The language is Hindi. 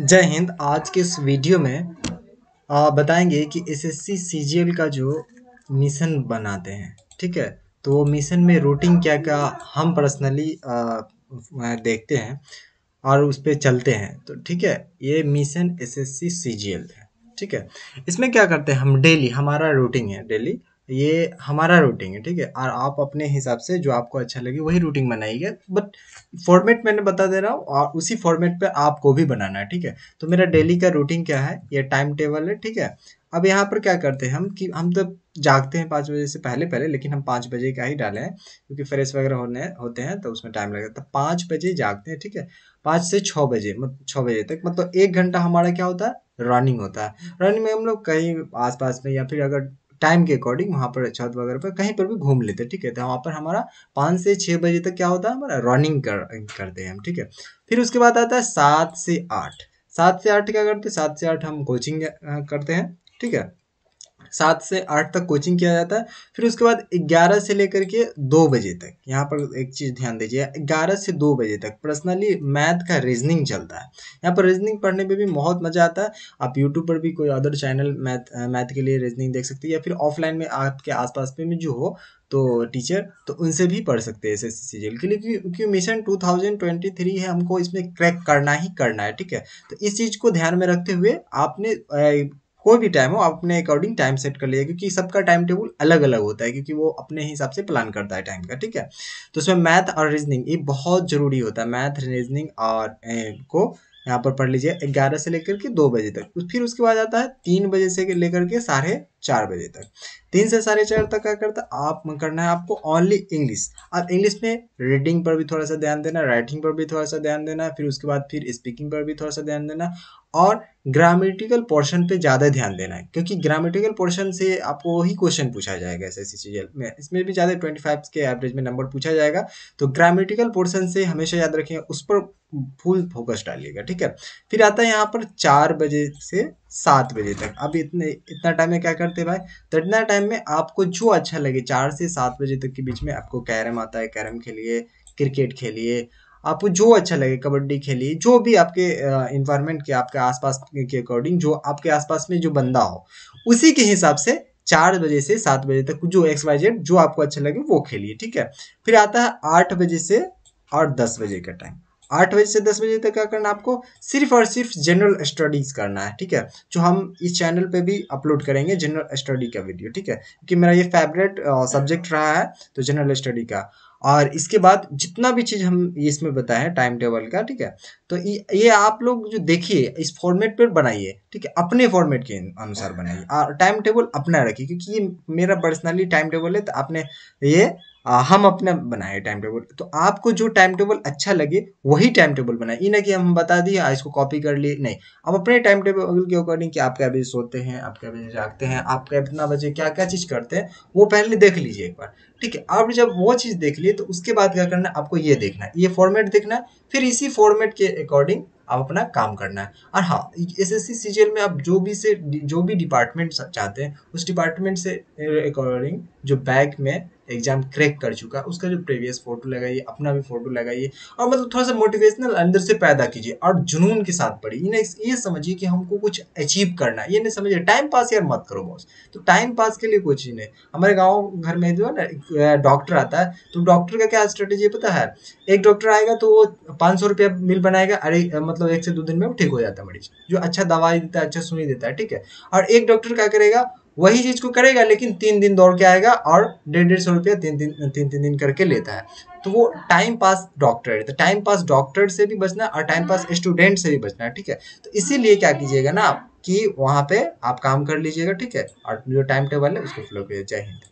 जय हिंद आज के इस वीडियो में आ, बताएंगे कि एसएससी सीजीएल का जो मिशन बनाते हैं ठीक है तो वो मिशन में रूटिंग क्या क्या हम पर्सनली देखते हैं और उस पर चलते हैं तो ठीक है ये मिशन एसएससी सीजीएल है ठीक है इसमें क्या करते हैं हम डेली हमारा रूटीन है डेली ये हमारा रूटिंग है ठीक है और आप अपने हिसाब से जो आपको अच्छा लगे वही रूटिंग बनाइएगा बट फॉर्मेट मैंने बता दे रहा हूँ और उसी फॉर्मेट पे आपको भी बनाना है ठीक है तो मेरा डेली का रूटीन क्या है ये टाइम टेबल है ठीक है अब यहाँ पर क्या करते हैं हम कि हम तो जागते हैं पाँच बजे से पहले पहले लेकिन हम पाँच बजे का ही डाले हैं क्योंकि फ्रेश वगैरह होने होते हैं तो उसमें टाइम है तो पाँच बजे जागते हैं ठीक है पाँच से छः बजे मतलब छः बजे तक मतलब एक घंटा हमारा क्या होता है रनिंग होता है रनिंग में हम लोग कहीं आसपास में या फिर अगर टाइम के अकॉर्डिंग वहाँ पर छत वगैरह पर कहीं पर भी घूम लेते हैं ठीक है तो वहाँ पर हमारा पाँच से छः बजे तक क्या होता है हमारा रनिंग कर करते हैं हम ठीक है फिर उसके बाद आता है सात से आठ सात से आठ क्या करते हैं सात से आठ हम कोचिंग करते हैं ठीक है सात से आठ तक कोचिंग किया जाता है फिर उसके बाद ग्यारह से लेकर के दो बजे तक यहाँ पर एक चीज़ ध्यान दीजिए ग्यारह से दो बजे तक पर्सनली मैथ का रीजनिंग चलता है यहाँ पर रीजनिंग पढ़ने में भी बहुत मज़ा आता है आप यूट्यूब पर भी कोई अदर चैनल मैथ मैथ के लिए रीजनिंग देख सकते हैं या फिर ऑफलाइन में आपके आस पास में जो हो तो टीचर तो उनसे भी पढ़ सकते हैं एस एस सी के लिए क्योंकि मिशन टू है हमको इसमें क्रैक करना ही करना है ठीक है तो इस चीज़ को ध्यान में रखते हुए आपने कोई भी टाइम हो आप अपने अकॉर्डिंग टाइम सेट कर लीजिए क्योंकि सबका टाइम टेबल अलग अलग होता है क्योंकि वो अपने हिसाब से प्लान करता है टाइम का ठीक है तो उसमें मैथ और रीजनिंग ये बहुत जरूरी होता है मैथ रीजनिंग और ए, को यहाँ पर पढ़ लीजिए ग्यारह से लेकर के दो बजे तक फिर उसके बाद आता है तीन बजे से लेकर के साढ़े चार बजे तक तीन से साढ़े चार तक क्या करता है आप करना है आपको ओनली इंग्लिश आप इंग्लिश में रीडिंग पर भी थोड़ा सा ध्यान देना राइटिंग पर भी थोड़ा सा ध्यान देना फिर उसके बाद फिर स्पीकिंग पर भी थोड़ा सा ध्यान देना और ग्रामेटिकल पोर्शन पे ज़्यादा ध्यान देना है क्योंकि ग्रामेटिकल पोर्शन से आपको वही क्वेश्चन पूछा जाएगा एस एस में इसमें भी ज़्यादा ट्वेंटी फाइव के एवरेज में नंबर पूछा जाएगा तो ग्रामेटिकल पोर्शन से हमेशा याद रखें उस पर फुल फोकस डालिएगा ठीक है फिर आता है यहाँ पर चार बजे से सात बजे तक अब इतने इतना टाइम में क्या करते भाई तो इतना टाइम में आपको जो अच्छा लगे चार से सात बजे तक के बीच में आपको कैरम आता है कैरम खेलिए क्रिकेट खेलिए आपको जो अच्छा लगे कबड्डी खेलिए जो भी आपके इन्वायरमेंट के आपके आसपास के अकॉर्डिंग जो आपके आसपास में जो बंदा हो उसी के हिसाब से चार बजे से सात बजे तक जो एक्स वाई जेड जो आपको अच्छा लगे वो खेलिए ठीक है फिर आता है आठ बजे से और दस बजे का टाइम आठ बजे से दस बजे तक क्या करना आपको सिर्फ और सिर्फ जनरल स्टडीज करना है ठीक है जो हम इस चैनल पे भी अपलोड करेंगे जनरल स्टडी का वीडियो ठीक है क्योंकि मेरा ये फेवरेट सब्जेक्ट हाँ। रहा है तो जनरल स्टडी का और इसके बाद जितना भी चीज़ हम इसमें बताए टाइम टेबल का ठीक है तो ये आप लोग जो देखिए इस फॉर्मेट पर बनाइए ठीक है अपने फॉर्मेट के अनुसार बनाइए और टाइम टेबल अपना रखिए क्योंकि ये मेरा पर्सनली टाइम टेबल है तो आपने ये हम अपना बनाए टाइम टेबल तो आपको जो टाइम टेबल अच्छा लगे वही टाइम टेबल बनाए ये ना कि हम बता दिए हाँ, इसको कॉपी कर लिए नहीं अब अपने टाइम टेबल के अकॉर्डिंग कि आप क्या बजे सोते हैं आप क्या बजे जागते हैं आप क्या इतना बजे क्या क्या चीज़ करते हैं वो पहले देख लीजिए एक बार ठीक है आप जब वो चीज़ देख लिए तो उसके बाद क्या करना है आपको ये देखना है ये फॉर्मेट देखना है फिर इसी फॉर्मेट के अकॉर्डिंग आप अपना काम करना है और हाँ एस एस सी में आप जो भी से जो भी डिपार्टमेंट चाहते हैं उस डिपार्टमेंट से अकॉर्डिंग जो बैक में एग्जाम क्रैक कर चुका है उसका जो प्रीवियस फोटो लगाइए अपना भी फोटो लगाइए और मतलब थोड़ा सा मोटिवेशनल अंदर से पैदा कीजिए और जुनून के साथ पढ़िए ये समझिए कि हमको कुछ अचीव करना है ये नहीं समझिए टाइम पास यार मत करो बॉस तो टाइम पास के लिए कुछ ही नहीं हमारे गाँव घर में जो है ना डॉक्टर आता है तो डॉक्टर का क्या स्ट्रेटेजी पता है एक डॉक्टर आएगा तो वो पाँच सौ रुपया मिल बनाएगा अरे मतलब एक से दो दिन में वो ठीक हो जाता है मरीज जो अच्छा दवाई देता है अच्छा सुनी देता है ठीक है और एक डॉक्टर क्या करेगा वही चीज को करेगा लेकिन तीन दिन दौड़ के आएगा और डेढ़ डेढ़ सौ रुपया तीन दिन तीन तीन दिन करके लेता है तो वो टाइम पास डॉक्टर है तो टाइम पास डॉक्टर से भी बचना और टाइम पास हाँ। स्टूडेंट से भी बचना है ठीक है तो इसीलिए क्या कीजिएगा ना आप कि वहाँ पे आप काम कर लीजिएगा ठीक है और जो टाइम टेबल है उसको फॉलो कीजिए जय हिंद